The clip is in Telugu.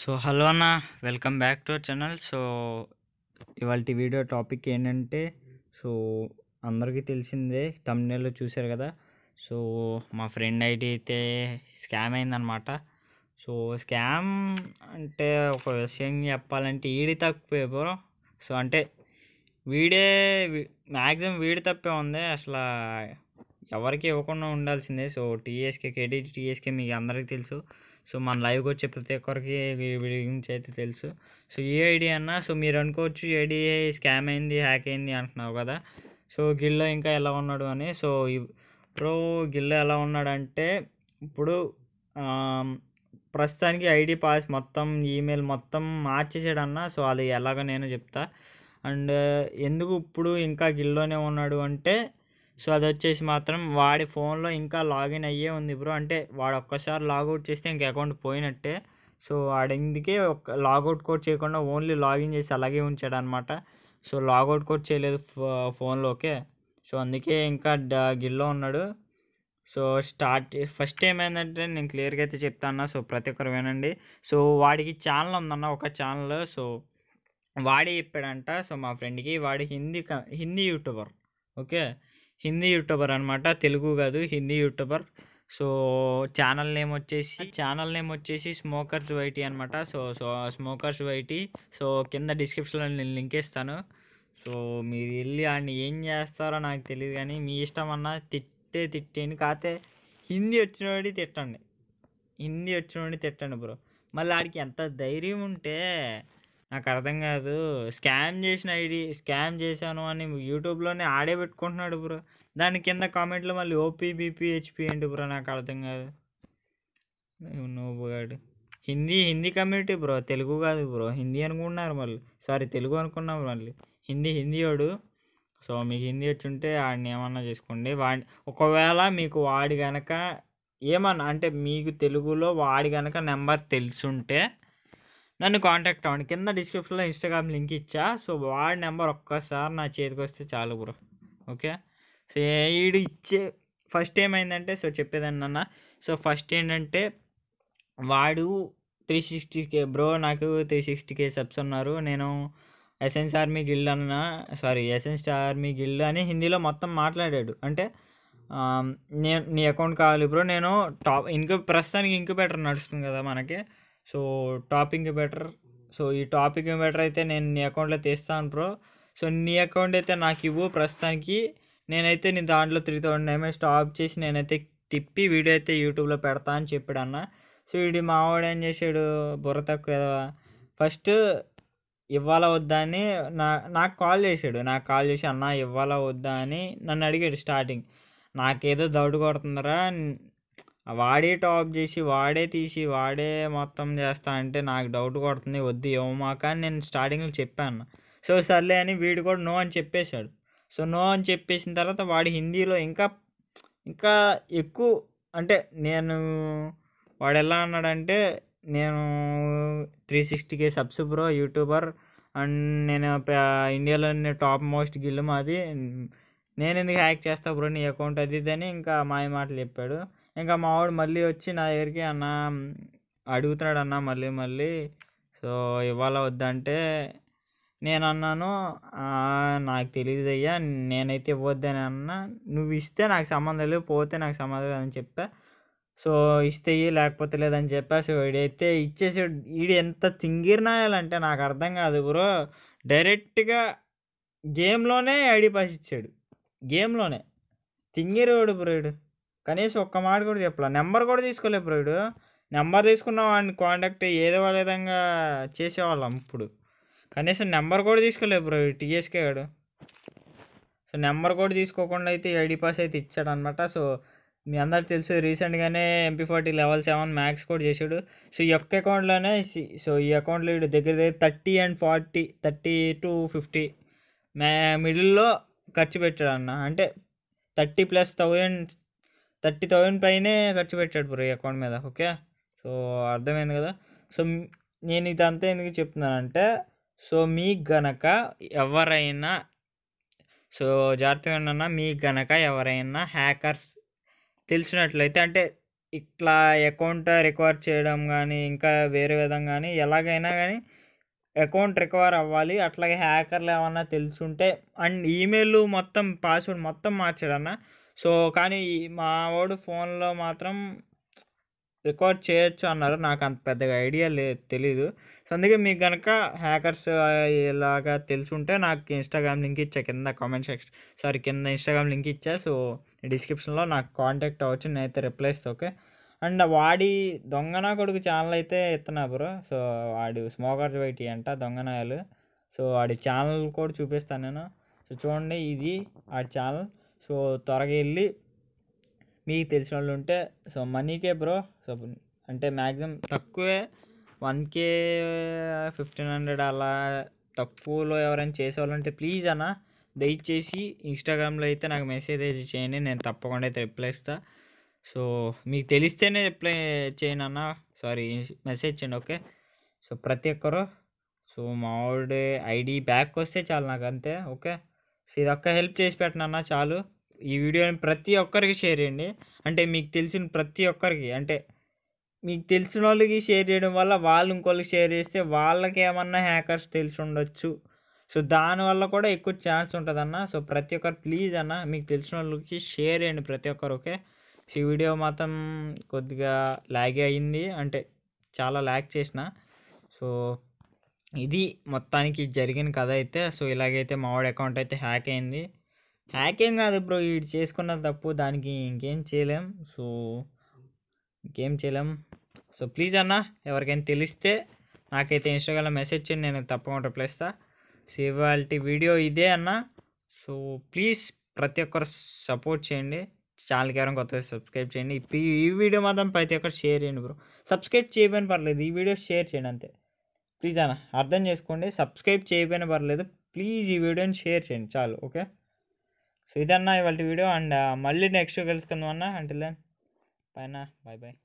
సో హలో అన్న welcome back to our channel so ఇవాళ వీడియో టాపిక్ ఏంటంటే సో అందరికీ తెలిసిందే తమిళలో చూశారు కదా సో మా ఫ్రెండ్ ఐడి అయితే స్కామ్ అయిందనమాట సో స్కామ్ అంటే ఒక విషయం చెప్పాలంటే ఈడి తక్కువే సో అంటే వీడే మ్యాక్సిమం వీడి తప్పే ఉంది అసలు ఎవరికి ఇవ్వకుండా ఉండాల్సిందే సో టీఎస్కే కేడీ టీఎస్కే మీకు అందరికీ తెలుసు సో మన లైవ్కి వచ్చే ప్రతి ఒక్కరికి గురించి అయితే తెలుసు సో ఈ ఐడి అన్న సో మీరు అనుకోవచ్చు ఏడిఏ స్కామ్ అయింది హ్యాక్ అయింది అంటున్నావు కదా సో గిల్లో ఇంకా ఎలా ఉన్నాడు అని సో బ్రో గిల్లో ఎలా ఉన్నాడంటే ఇప్పుడు ప్రస్తుతానికి ఐడి పాస్ మొత్తం ఈమెయిల్ మొత్తం మార్చేసాడు అన్న సో అది ఎలాగో నేను చెప్తా అండ్ ఎందుకు ఇప్పుడు ఇంకా గిల్లోనే ఉన్నాడు అంటే సో అది వచ్చేసి మాత్రం వాడి ఫోన్లో ఇంకా లాగిన్ అయ్యే ఉంది బ్రో అంటే వాడు ఒక్కసారి లాగౌట్ చేస్తే ఇంక అకౌంట్ పోయినట్టే సో వాడు ఇందుకే ఒక లాగౌట్ కోడ్ చేయకుండా ఓన్లీ లాగిన్ చేసి అలాగే ఉంచాడు అనమాట సో లాగౌట్ కోడ్ చేయలేదు ఫోన్లోకే సో అందుకే ఇంకా గిల్లో ఉన్నాడు సో స్టార్ట్ ఫస్ట్ ఏమైందంటే నేను క్లియర్గా అయితే చెప్తాను సో ప్రతి ఒక్కరు వినండి సో వాడికి ఛానల్ ఉందన్న ఒక ఛానల్ సో వాడే చెప్పాడంట సో మా ఫ్రెండ్కి వాడి Hindi Hindi YouTuber okay Hindi YouTuber అనమాట తెలుగు కాదు Hindi YouTuber so channel name వచ్చేసి ఛానల్ నేమ్ వచ్చేసి స్మోకర్స్ వైటీ అనమాట so so smokers YT so కింద డిస్క్రిప్షన్లో నేను లింక్ ఇస్తాను సో మీరు వెళ్ళి ఆయన ఏం చేస్తారో నాకు తెలియదు కానీ మీ ఇష్టం అన్న తిట్టే తిట్టేయండి కాకపోతే హిందీ వచ్చినోడి తిట్టండి హిందీ వచ్చినోడి తిట్టండి బ్రో మళ్ళీ ఆడికి ఎంత ధైర్యం ఉంటే నాకు అర్థం కాదు స్కామ్ చేసిన ఐడి స్కామ్ చేశాను అని యూట్యూబ్లోనే ఆడే పెట్టుకుంటున్నాడు బ్రో దాని కింద కామెంట్లు మళ్ళీ ఓపీ బీపీ హెచ్పి ఏంటి బ్రో నాకు అర్థం కాదు నోబుగాడు హిందీ హిందీ కమ్యూనిటీ బ్రో తెలుగు కాదు బ్రో హిందీ అనుకుంటున్నారు మళ్ళీ సారీ తెలుగు అనుకున్నాం మళ్ళీ హిందీ హిందీ వాడు సో మీకు హిందీ వచ్చి ఉంటే వాడిని ఏమన్నా చేసుకోండి వాడి ఒకవేళ మీకు వాడి కనుక ఏమన్నా అంటే మీకు తెలుగులో వాడి కనుక నెంబర్ తెలుసుంటే నన్ను కాంటాక్ట్ అవ్వండి కింద డిస్క్రిప్షన్లో ఇన్స్టాగ్రామ్ లింక్ ఇచ్చా సో వాడి నెంబర్ ఒక్కసారి నా చేతికి వస్తే చాలు బ్రో ఓకే సో ఏడు ఇచ్చే ఫస్ట్ ఏమైందంటే సో చెప్పేదాన్ని అన్న సో ఫస్ట్ ఏంటంటే వాడు త్రీ సిక్స్టీ కే బ్రో నాకు త్రీ సిక్స్టీ కే సబ్స్ ఉన్నారు నేను ఎస్ఎన్స్ ఆర్మీ గిల్డ్ అన్న సారీ ఎస్ఎన్స్ ఆర్మీ గిల్డ్ అని హిందీలో మొత్తం మాట్లాడాడు అంటే నేను నీ అకౌంట్ కావాలి బ్రో నేను టాప్ ఇంకో ప్రస్తుతానికి బెటర్ నడుస్తుంది కదా మనకి సో టాపింగ్ బెటర్ సో ఈ టాపింగ్ బెటర్ అయితే నేను నీ అకౌంట్లో తీస్తాను బ్రో సో నీ అకౌంట్ అయితే నాకు ఇవ్వు ప్రస్తుతానికి నేనైతే నీ దాంట్లో త్రీ థౌసండ్ ఎంఎస్ టాప్ చేసి నేనైతే తిప్పి వీడియో అయితే యూట్యూబ్లో పెడతా అని చెప్పాడు అన్న సో వీడి మావాడు ఏం చేశాడు బుర్ర తక్కువ ఫస్ట్ ఇవ్వాలా వద్దా అని నా నాకు కాల్ చేశాడు నాకు కాల్ చేసి అన్న ఇవ్వాలా వద్దా అని నన్ను అడిగాడు స్టార్టింగ్ నాకేదో దౌడు కొడుతుందరా వాడే టాప్ చేసి వాడే తీసి వాడే మొత్తం చేస్తా అంటే నాకు డౌట్ కొడుతుంది వద్దు ఇవ్వమాక అని నేను స్టార్టింగ్లో చెప్పాను సో సర్లే అని వీడు కూడా నో అని చెప్పేశాడు సో నో అని చెప్పేసిన తర్వాత వాడి హిందీలో ఇంకా ఇంకా ఎక్కువ అంటే నేను వాడు ఎలా అన్నాడంటే నేను three sixty K subs bro YouTuber and నేను ఇండియాలోని టాప్ మోస్ట్ గిల్లు మాది నేను ఎందుకు హ్యాక్ చేస్తా బ్రో నీ అకౌంట్ అది ఇదని ఇంకా మాయ మాటలు చెప్పాడు ఇంకా మా ఆవిడ మళ్ళీ వచ్చి నా దగ్గరికి అన్న అడుగుతున్నాడు అన్న మళ్ళీ మళ్ళీ సో ఇవాళ వద్దంటే నేను అన్నాను నాకు తెలియదు అయ్యా నేనైతే ఇవ్వద్దని అన్నా నువ్వు ఇస్తే నాకు సంబంధం లేదు పోతే నాకు సంబంధం లేదని చెప్పా సో ఇస్తే లేకపోతే లేదని చెప్పా సో వీడైతే ఇచ్చేసాడు వీడు ఎంత తింగిరినాయాలంటే నాకు అర్థం కాదు బ్రో డైరెక్ట్గా గేమ్లోనే ఐడి పాస్ ఇచ్చాడు గేమ్లోనే తింగిరోడు బ్రోడు కనీసం ఒక్క మాట కూడా చెప్పలే నెంబర్ కూడా తీసుకోలే ఇప్పుడు నెంబర్ తీసుకున్న వాడిని కాంటాక్ట్ ఏదో విధంగా చేసేవాళ్ళం ఇప్పుడు కనీసం నెంబర్ కూడా తీసుకోలేదు బ్రో టీఎస్కే గాడు సో నెంబర్ కూడా తీసుకోకుండా అయితే ఐడి పాస్ అయితే ఇచ్చాడు అనమాట సో మీ అందరికి తెలుసు రీసెంట్గానే MP forty level seven max కూడా చేశాడు సో ఈ యొక్క అకౌంట్లోనే సో ఈ అకౌంట్లో వీడు దగ్గర దగ్గర thirty and forty thirty to fifty మే మిడిల్లో ఖర్చు పెట్టాడు అన్న అంటే thirty plus thousand thirty thousand పైనే ఖర్చు పెట్టాడు బ్రో ఈ అకౌంట్ మీద ఓకే సో అర్థమైంది కదా సో నేను ఇదంతా ఎందుకు చెప్తున్నానంటే సో మీకు గనక ఎవరైనా సో జాగ్రత్తగా మీకు గనక ఎవరైనా హ్యాకర్స్ తెలిసినట్లయితే అంటే ఇట్లా అకౌంట్ రికవర్ చేయడం కానీ ఇంకా వేరే విధంగా కానీ ఎలాగైనా కానీ అకౌంట్ రికవర్ అవ్వాలి అట్లాగే హ్యాకర్లు ఏమన్నా తెలుసుంటే అండ్ ఈమెయిల్ మొత్తం పాస్వర్డ్ మొత్తం మార్చాడన్నా సో కానీ మా వాడు ఫోన్లో మాత్రం రికార్డ్ చేయొచ్చు అన్నారు నాకు అంత పెద్దగా ఐడియా లే తెలీదు సో అందుకే మీకు కనుక హ్యాకర్స్ ఇలాగా తెలుసుంటే నాకు ఇన్స్టాగ్రామ్ లింక్ ఇచ్చా కింద కామెంట్ సెక్షన్ సారీ కింద ఇన్స్టాగ్రామ్ లింక్ ఇచ్చా సో డిస్క్రిప్షన్లో నాకు కాంటాక్ట్ అవ్వచ్చు నేనైతే రిప్లైస్ ఓకే అండ్ వాడి దొంగన కొడుకు ఛానల్ అయితే ఇస్తున్నా బ్రో సో వాడు స్మోకర్స్ వైటి అంట దొంగనాయాలు సో వాడి ఛానల్ కూడా చూపిస్తాను నేను సో చూడండి ఇది ఆ ఛానల్ సో త్వరగా వెళ్ళి మీకు తెలిసిన వాళ్ళు ఉంటే సో మనీకే బ్రో సో అంటే మ్యాక్సిమం తక్కువే వన్ కే ఫిఫ్టీన్ హండ్రెడ్ అలా తక్కువలో ఎవరైనా చేసేవాళ్ళు అంటే ప్లీజ్ అన్న దయచేసి ఇన్స్టాగ్రామ్లో అయితే నాకు మెసేజ్ అయితే చేయండి నేను తప్పకుండా అయితే రిప్లై ఇస్తా సో మీకు తెలిస్తేనే రిప్లై చేయను అన్న సారీ మెసేజ్ చేయండి ఓకే సో ప్రతి ఒక్కరు సో మా ఐడి బ్యాక్ వస్తే చాలు నాకు అంతే ఓకే సో ఇది ఒక్క హెల్ప్ చేసి పెట్టనన్నా చాలు ఈ వీడియోని ప్రతి ఒక్కరికి షేర్ చేయండి అంటే మీకు తెలిసిన ప్రతి ఒక్కరికి అంటే మీకు తెలిసిన వాళ్ళకి షేర్ చేయడం వల్ల వాళ్ళు ఇంకోళ్ళకి షేర్ చేస్తే వాళ్ళకి ఏమన్నా హ్యాకర్స్ తెలిసి ఉండొచ్చు సో దానివల్ల కూడా ఎక్కువ ఛాన్స్ ఉంటుందన్న సో ప్రతి ఒక్కరు ప్లీజ్ అన్న మీకు తెలిసిన వాళ్ళకి షేర్ చేయండి ప్రతి ఒక్కరు ఓకే సో ఈ వీడియో మాత్రం కొద్దిగా ల్యాగ్ అయింది అంటే చాలా ల్యాగ్ చేసిన సో ఇది మొత్తానికి జరిగిన కథ అయితే సో ఇలాగైతే మా వాడి అకౌంట్ అయితే హ్యాక్ అయింది హ్యాక్ ఏం కాదు బ్రో ఇది చేసుకున్న తప్పు దానికి ఇంకేం చేయలేం సో ఇంకేం చేయలేం సో ప్లీజ్ అన్న ఎవరికైనా తెలిస్తే నాకైతే ఇన్స్టాగ్రామ్లో మెసేజ్ చేయండి నేను తప్పకుండా రిప్లై ఇస్తా సో ఇవాళ వీడియో ఇదే అన్న సో ప్లీజ్ ప్రతి ఒక్కరు సపోర్ట్ చేయండి ఛానల్కి ఎవరైనా కొత్తగా సబ్స్క్రైబ్ చేయండి ఈ వీడియో మాత్రం ప్రతి ఒక్కరు షేర్ చేయండి బ్రో సబ్స్క్రైబ్ చేయబోయిన పర్లేదు ఈ వీడియో షేర్ చేయండి అంతే ప్లీజ్ అన్న అర్థం చేసుకోండి సబ్స్క్రైబ్ చేయబోయిన పర్లేదు ప్లీజ్ ఈ వీడియోని షేర్ చేయండి చాలు ఓకే సో ఇదన్నా ఇవాళ వీడియో అండ్ మళ్ళీ నెక్స్ట్ కలుసుకుందాం అన్న అంటే దెన్ పైన బాయ్ బాయ్